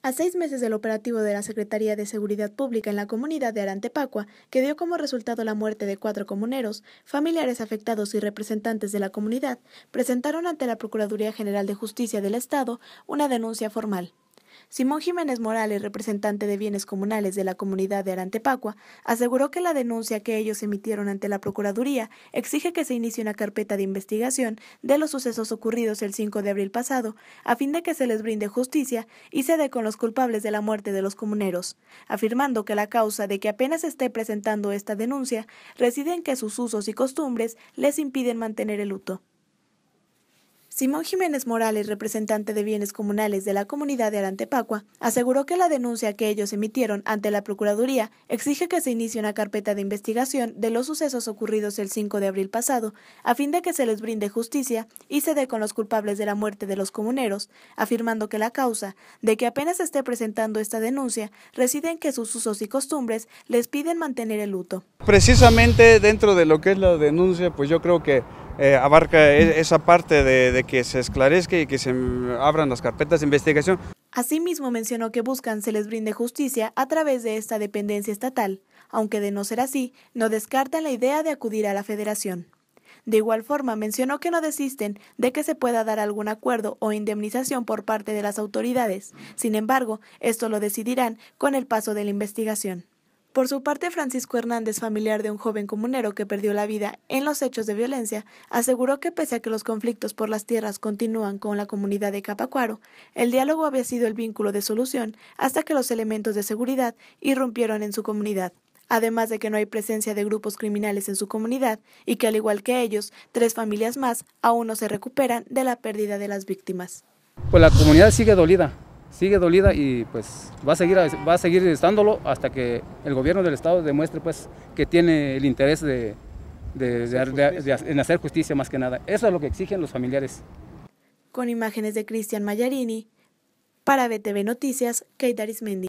A seis meses del operativo de la Secretaría de Seguridad Pública en la comunidad de Arantepacua, que dio como resultado la muerte de cuatro comuneros, familiares afectados y representantes de la comunidad presentaron ante la Procuraduría General de Justicia del Estado una denuncia formal. Simón Jiménez Morales, representante de bienes comunales de la comunidad de Arantepacua, aseguró que la denuncia que ellos emitieron ante la Procuraduría exige que se inicie una carpeta de investigación de los sucesos ocurridos el 5 de abril pasado, a fin de que se les brinde justicia y se dé con los culpables de la muerte de los comuneros, afirmando que la causa de que apenas esté presentando esta denuncia reside en que sus usos y costumbres les impiden mantener el luto. Simón Jiménez Morales, representante de bienes comunales de la comunidad de Arantepacua, aseguró que la denuncia que ellos emitieron ante la Procuraduría exige que se inicie una carpeta de investigación de los sucesos ocurridos el 5 de abril pasado, a fin de que se les brinde justicia y se dé con los culpables de la muerte de los comuneros, afirmando que la causa de que apenas esté presentando esta denuncia reside en que sus usos y costumbres les piden mantener el luto. Precisamente dentro de lo que es la denuncia, pues yo creo que eh, abarca e-, esa parte de, de que se esclarezca y que se abran las carpetas de investigación. Asimismo mencionó que buscan se les brinde justicia a través de esta dependencia estatal, aunque de no ser así, no descartan la idea de acudir a la federación. De igual forma, mencionó que no desisten de que se pueda dar algún acuerdo o indemnización por parte de las autoridades. Sin embargo, esto lo decidirán con el paso de la investigación. Por su parte, Francisco Hernández, familiar de un joven comunero que perdió la vida en los hechos de violencia, aseguró que pese a que los conflictos por las tierras continúan con la comunidad de Capacuaro, el diálogo había sido el vínculo de solución hasta que los elementos de seguridad irrumpieron en su comunidad. Además de que no hay presencia de grupos criminales en su comunidad y que al igual que ellos, tres familias más aún no se recuperan de la pérdida de las víctimas. Pues la comunidad sigue dolida, sigue dolida y pues va a seguir, va a seguir estándolo hasta que el gobierno del estado demuestre pues que tiene el interés en hacer justicia más que nada. Eso es lo que exigen los familiares. Con imágenes de Cristian Mayarini, para BTV Noticias, Keitaris Arismendi.